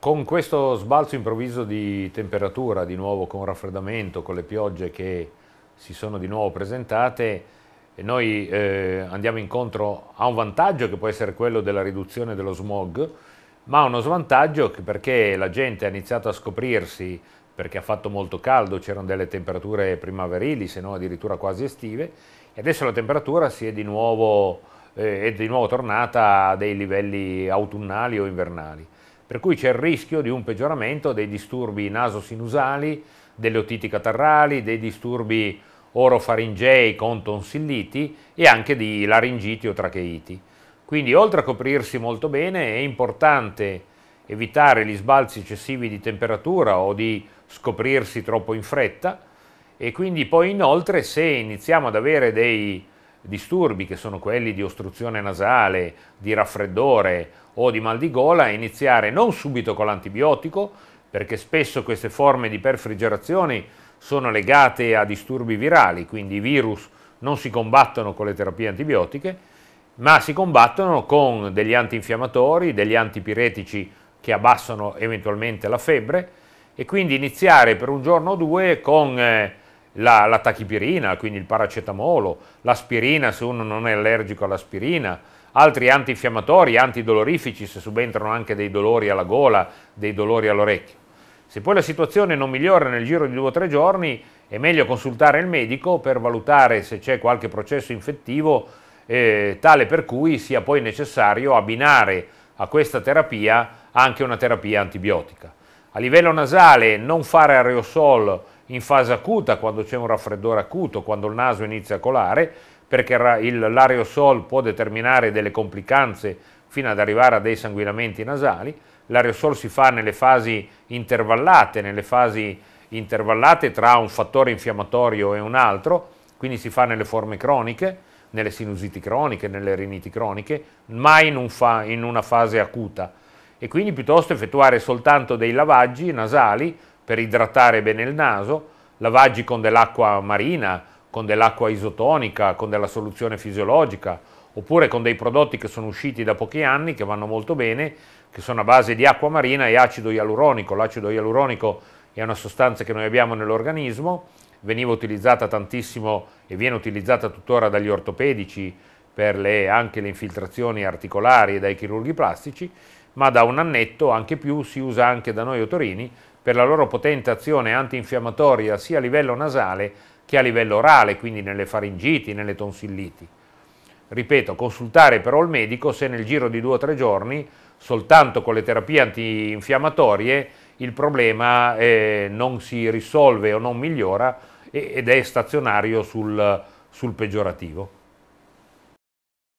Con questo sbalzo improvviso di temperatura, di nuovo con raffreddamento, con le piogge che si sono di nuovo presentate, eh, noi eh, andiamo incontro a un vantaggio che può essere quello della riduzione dello smog, ma uno svantaggio perché la gente ha iniziato a scoprirsi perché ha fatto molto caldo, c'erano delle temperature primaverili, se no addirittura quasi estive, e adesso la temperatura si è di nuovo, eh, è di nuovo tornata a dei livelli autunnali o invernali per cui c'è il rischio di un peggioramento dei disturbi nasosinusali, delle otiti catarrali, dei disturbi orofaringei con tonsilliti e anche di laringiti o tracheiti. Quindi oltre a coprirsi molto bene è importante evitare gli sbalzi eccessivi di temperatura o di scoprirsi troppo in fretta e quindi poi inoltre se iniziamo ad avere dei disturbi che sono quelli di ostruzione nasale, di raffreddore o di mal di gola, iniziare non subito con l'antibiotico, perché spesso queste forme di perfrigerazione sono legate a disturbi virali, quindi i virus non si combattono con le terapie antibiotiche, ma si combattono con degli antinfiammatori, degli antipiretici che abbassano eventualmente la febbre e quindi iniziare per un giorno o due con eh, la, la tachipirina, quindi il paracetamolo, l'aspirina se uno non è allergico all'aspirina, altri antinfiammatori, antidolorifici se subentrano anche dei dolori alla gola, dei dolori all'orecchio. Se poi la situazione non migliora nel giro di due o tre giorni, è meglio consultare il medico per valutare se c'è qualche processo infettivo eh, tale per cui sia poi necessario abbinare a questa terapia anche una terapia antibiotica. A livello nasale non fare aerosol in fase acuta, quando c'è un raffreddore acuto, quando il naso inizia a colare, perché l'aerosol può determinare delle complicanze fino ad arrivare a dei sanguinamenti nasali. L'aerosol si fa nelle fasi intervallate, nelle fasi intervallate tra un fattore infiammatorio e un altro, quindi si fa nelle forme croniche, nelle sinusiti croniche, nelle riniti croniche, mai in, un fa, in una fase acuta. E quindi piuttosto effettuare soltanto dei lavaggi nasali per idratare bene il naso, lavaggi con dell'acqua marina, con dell'acqua isotonica, con della soluzione fisiologica, oppure con dei prodotti che sono usciti da pochi anni, che vanno molto bene, che sono a base di acqua marina e acido ialuronico. L'acido ialuronico è una sostanza che noi abbiamo nell'organismo, veniva utilizzata tantissimo e viene utilizzata tuttora dagli ortopedici, per le, anche le infiltrazioni articolari e dai chirurghi plastici, ma da un annetto anche più si usa anche da noi otorini per la loro potente azione antinfiammatoria sia a livello nasale che a livello orale, quindi nelle faringiti, nelle tonsilliti. Ripeto, consultare però il medico se nel giro di due o tre giorni, soltanto con le terapie antinfiammatorie, il problema eh, non si risolve o non migliora ed è stazionario sul, sul peggiorativo.